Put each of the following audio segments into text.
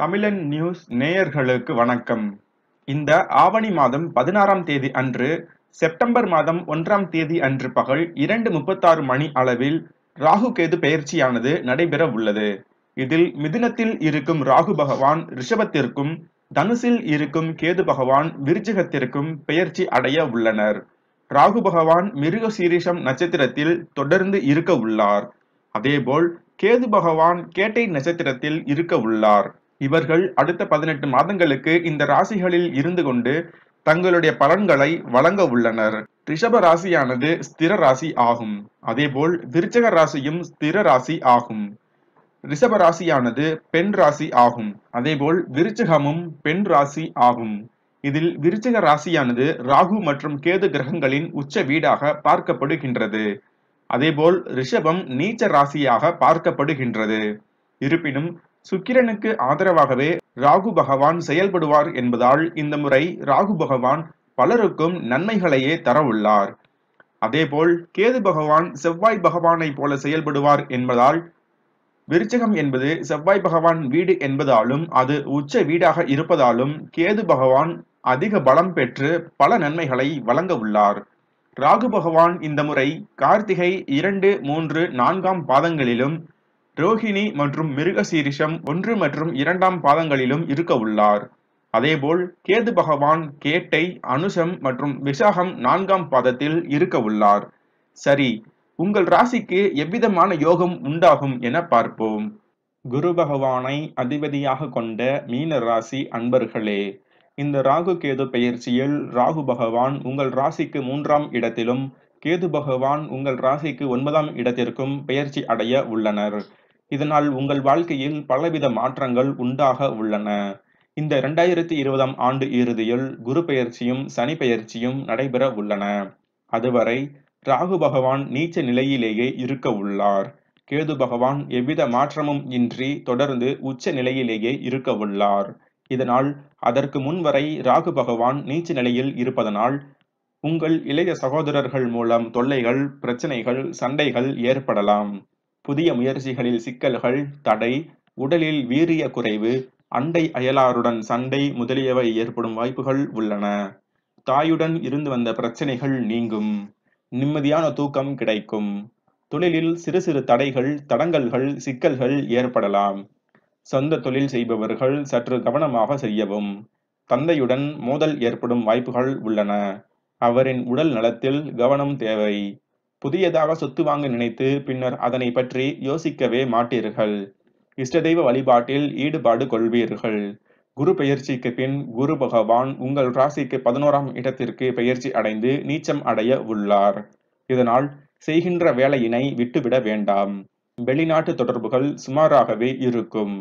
தமிழன் நியூஸ் நேயர்களுக்கு வணக்கம் இந்த ஆவணி மாதம் பதினாறாம் தேதி அன்று செப்டம்பர் மாதம் ஒன்றாம் தேதி அன்று பகல் இரண்டு முப்பத்தாறு மணி அளவில் ராகு கேது பயிற்சியானது நடைபெற உள்ளது இதில் மிதுனத்தில் இருக்கும் ராகு பகவான் ரிஷபத்திற்கும் தனுசில் இருக்கும் கேது பகவான் விருச்சிகத்திற்கும் பெயர்ச்சி அடைய உள்ளனர் ராகு பகவான் மிருக சீரிஷம் நட்சத்திரத்தில் தொடர்ந்து இருக்க உள்ளார் அதேபோல் கேது பகவான் கேட்டை நட்சத்திரத்தில் இருக்க உள்ளார் இவர்கள் அடுத்த பதினெட்டு மாதங்களுக்கு இந்த ராசிகளில் இருந்து கொண்டு தங்களுடைய பலன்களை வழங்க உள்ளனர் ரிஷப ராசியானது ஸ்திர ராசி ஆகும் அதேபோல் விருச்சக ராசியும் ஸ்திர ராசி ஆகும் ரிஷப ராசியானது பெண் ராசி ஆகும் அதேபோல் விருச்சகமும் பெண் ராசி ஆகும் இதில் விருச்சக ராசியானது ராகு மற்றும் கேது கிரகங்களின் உச்ச வீடாக பார்க்கப்படுகின்றது அதேபோல் ரிஷபம் நீச்ச ராசியாக பார்க்கப்படுகின்றது இருப்பினும் சுக்கிரனுக்கு ஆதரவாகவே ராகு பகவான் செயல்படுவார் என்பதால் இந்த முறை ராகு பகவான் பலருக்கும் நன்மைகளையே தர உள்ளார் அதேபோல் கேது பகவான் செவ்வாய் பகவானை போல செயல்படுவார் என்பதால் விருச்சகம் என்பது செவ்வாய் பகவான் வீடு என்பதாலும் அது உச்ச வீடாக இருப்பதாலும் கேது பகவான் அதிக பலம் பெற்று பல நன்மைகளை வழங்க உள்ளார் ராகு பகவான் இந்த முறை கார்த்திகை இரண்டு மூன்று நான்காம் பாதங்களிலும் ரோஹிணி மற்றும் மிருக சீரிஷம் ஒன்று மற்றும் இரண்டாம் பாதங்களிலும் இருக்க உள்ளார் அதேபோல் கேது பகவான் கேட்டை அனுஷம் மற்றும் விசாகம் நான்காம் பாதத்தில் இருக்க உள்ளார் சரி உங்கள் ராசிக்கு எவ்விதமான யோகம் உண்டாகும் என பார்ப்போம் குரு பகவானை அதிபதியாக கொண்ட மீன ராசி அன்பர்களே இந்த ராகு கேது பெயர்ச்சியில் ராகு பகவான் உங்கள் ராசிக்கு மூன்றாம் இடத்திலும் கேது பகவான் உங்கள் ராசிக்கு ஒன்பதாம் இடத்திற்கும் பெயர்ச்சி அடைய உள்ளனர் இதனால் உங்கள் வாழ்க்கையில் பலவித மாற்றங்கள் உண்டாக உள்ளன இந்த இரண்டாயிரத்தி இருபதாம் ஆண்டு இறுதியில் குரு பெயர்ச்சியும் சனி பெயர்ச்சியும் நடைபெற உள்ளன அதுவரை ராகு பகவான் நீச்ச நிலையிலேயே இருக்க உள்ளார் கேது பகவான் எவ்வித மாற்றமும் இன்றி தொடர்ந்து உச்ச நிலையிலேயே இருக்க உள்ளார் இதனால் அதற்கு முன்வரை ராகு பகவான் நீச்ச நிலையில் இருப்பதனால் உங்கள் இளைய சகோதரர்கள் மூலம் தொல்லைகள் பிரச்சனைகள் சண்டைகள் ஏற்படலாம் புதிய முயற்சிகளில் சிக்கல்கள் தடை உடலில் வீரிய குறைவு அண்டை அயலாருடன் சண்டை முதலியவை ஏற்படும் வாய்ப்புகள் உள்ளன தாயுடன் இருந்து வந்த பிரச்சனைகள் நீங்கும் நிம்மதியான தூக்கம் கிடைக்கும் தொழிலில் சிறு சிறு தடைகள் தடங்கல்கள் சிக்கல்கள் ஏற்படலாம் சொந்த தொழில் செய்பவர்கள் சற்று கவனமாக செய்யவும் தந்தையுடன் மோதல் ஏற்படும் வாய்ப்புகள் உள்ளன அவரின் உடல் நலத்தில் கவனம் தேவை புதியதாக சொத்து வாங்க நினைத்து பின்னர் அதனை பற்றி யோசிக்கவே மாட்டீர்கள் இஷ்டதெய்வ வழிபாட்டில் ஈடுபாடு கொள்வீர்கள் குரு பெயர்ச்சிக்கு பின் குரு பகவான் உங்கள் ராசிக்கு பதினோராம் இடத்திற்கு பயிற்சி அடைந்து நீச்சம் அடைய உள்ளார் இதனால் செய்கின்ற வேலையினை விட்டுவிட வேண்டாம் வெளிநாட்டு தொடர்புகள் சுமாராகவே இருக்கும்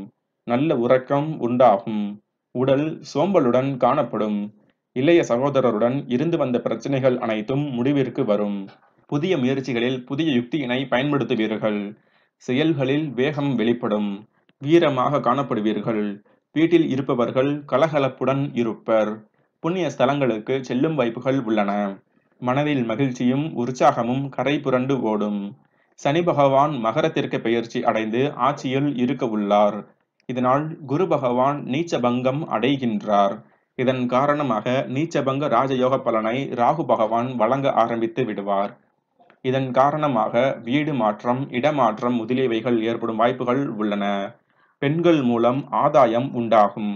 நல்ல உறக்கம் உண்டாகும் உடல் சோம்பலுடன் காணப்படும் இளைய சகோதரருடன் இருந்து வந்த பிரச்சனைகள் அனைத்தும் முடிவிற்கு வரும் புதிய முயற்சிகளில் புதிய யுக்தியினை பயன்படுத்துவீர்கள் செயல்களில் வேகம் வெளிப்படும் வீரமாக காணப்படுவீர்கள் வீட்டில் இருப்பவர்கள் கலகலப்புடன் இருப்பர் புண்ணிய ஸ்தலங்களுக்கு செல்லும் வாய்ப்புகள் உள்ளன மனதில் மகிழ்ச்சியும் உற்சாகமும் கரை புரண்டு ஓடும் சனி பகவான் மகரத்திற்கு பெயர்ச்சி அடைந்து ஆட்சியில் இருக்க உள்ளார் இதனால் குரு பகவான் நீச்ச பங்கம் அடைகின்றார் இதன் காரணமாக நீச்சபங்க ராஜயோக பலனை ராகு பகவான் வழங்க ஆரம்பித்து விடுவார் இதன் காரணமாக வீடு மாற்றம் இடமாற்றம் முதலியவைகள் ஏற்படும் வாய்ப்புகள் உள்ளன பெண்கள் மூலம் ஆதாயம் உண்டாகும்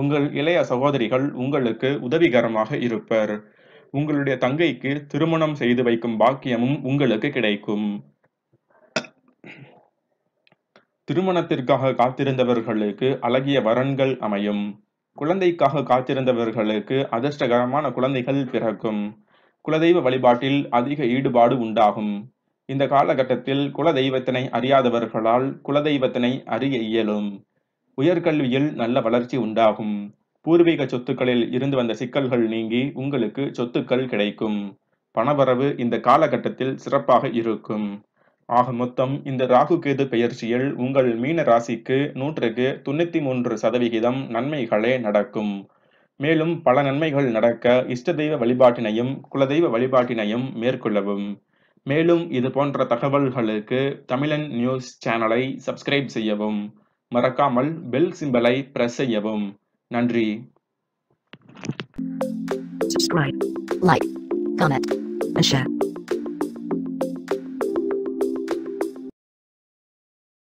உங்கள் இளைய சகோதரிகள் உங்களுக்கு உதவிகரமாக இருப்பர் உங்களுடைய தங்கைக்கு திருமணம் செய்து வைக்கும் பாக்கியமும் உங்களுக்கு கிடைக்கும் திருமணத்திற்காக காத்திருந்தவர்களுக்கு அழகிய வரன்கள் அமையும் குழந்தைக்காக காத்திருந்தவர்களுக்கு அதிர்ஷ்டகரமான குழந்தைகள் பிறக்கும் குலதெய்வ வழிபாட்டில் அதிக ஈடுபாடு உண்டாகும் இந்த காலகட்டத்தில் குலதெய்வத்தினை அறியாதவர்களால் குலதெய்வத்தினை அறிய இயலும் உயர்கல்வியில் நல்ல வளர்ச்சி உண்டாகும் பூர்வீக சொத்துக்களில் இருந்து வந்த சிக்கல்கள் நீங்கி உங்களுக்கு சொத்துக்கள் கிடைக்கும் பணவரவு இந்த காலகட்டத்தில் சிறப்பாக இருக்கும் ஆக மொத்தம் இந்த ராகு கேது பெயர்ச்சியில் உங்கள் மீன ராசிக்கு நூற்றுக்கு தொண்ணூத்தி மூன்று சதவிகிதம் நன்மைகளே நடக்கும் மேலும் பல நன்மைகள் நடக்க இஷ்ட தெய்வ வழிபாட்டினையும் குலதெய்வ வழிபாட்டினையும் மேற்கொள்ளவும் மேலும் இது போன்ற தகவல்களுக்கு தமிழன் நியூஸ் சேனலை சப்ஸ்கிரைப் செய்யவும் மறக்காமல் பெல் சிம்பலை பிரஸ் செய்யவும் நன்றி Subscribe, like, comment, and share.